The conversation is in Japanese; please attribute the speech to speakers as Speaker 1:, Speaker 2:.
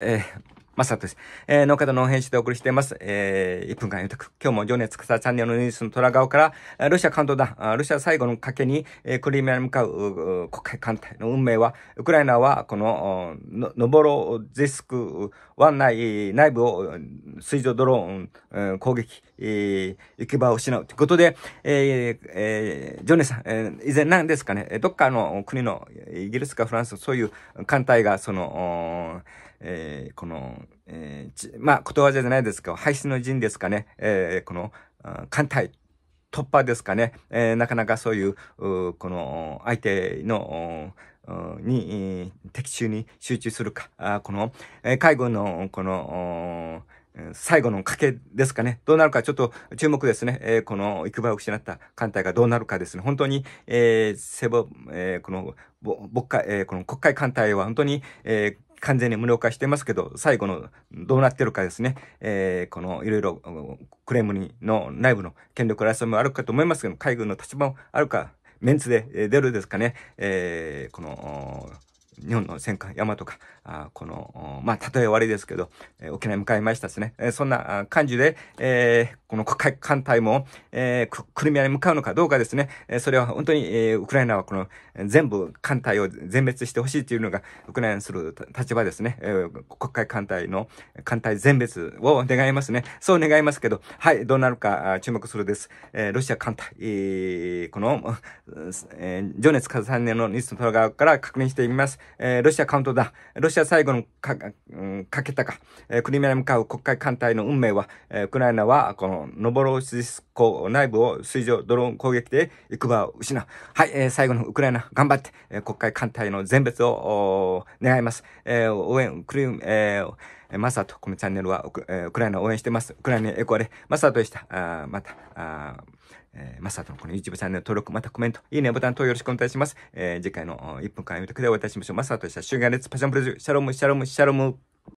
Speaker 1: えー、マサトです。えー、農家と農編集でお送りしています。えー、1分間豊く。今日も情熱草チャンネルのニュースの虎顔から、ロシア関東だ。ロシア最後の賭けに、えー、クリミアに向かう国会艦隊の運命は、ウクライナはこの、のノボロゼスク湾内内部を水上ドローン、うん、攻撃、えー、行き場を失う。ということで、えー、えー、ジョネさん、えー、以前何ですかね、どっかの国の、イギリスかフランス、そういう艦隊が、その、えー、この、えー、まあ、ことわざじゃないですけど、廃止の陣ですかね、えー、この、艦隊、突破ですかね、えー、なかなかそういう、うこの、相手の、に、的中に集中するか、あこの、え介護の、この、最後の賭けですかね。どうなるかちょっと注目ですね。えー、この行く場を失った艦隊がどうなるかですね。本当に、えー、セボ、えー、この、国会、えー、この国会艦隊は本当に、えー完全に無料化してますけど、最後のどうなってるかですね、えー、このいろいろクレームにの内部の権力争いもあるかと思いますけど、海軍の立場もあるかメンツで、え出るですかね、えこの、日本の戦艦大和か、あこの、まあ、例え終わりですけど、えー、沖縄に向かいましたですね。えー、そんな感じで、えー、この国会艦隊も、えー、クリミアに向かうのかどうかですね。えそれは本当に、えウクライナはこの全部艦隊を全滅してほしいというのが、ウクライナにする立場ですね。え国会艦隊の艦隊全滅を願いますね。そう願いますけど、はい、どうなるか注目するです。えロシア艦隊、えこの、え情熱火山年のニスト側から確認してみます。えー、ロシアカウントだ。ロシア最後のか、かけたか、えー、クリミアに向かう国会艦隊の運命は、えー、ウクライナは、この、ノボロシスコ内部を水上ドローン攻撃で行く場を失う。はい、えー、最後のウクライナ、頑張って、えー、国会艦隊の全滅を、願います。えー、応援、クリ、えー、マサト、このチャンネルはウク,、えー、ウクライナを応援してます。ウクライナエコアで、マサトでした。あまた、あえー、マサトのこの YouTube チャンネル登録、またコメント、いいねボタン等よろしくお願いします。えー、次回の1分間読み解くでお会いいたしましょう。マサトでした。シュガーレッツパシャンプル、デュシャロム、シャロム、シャロム。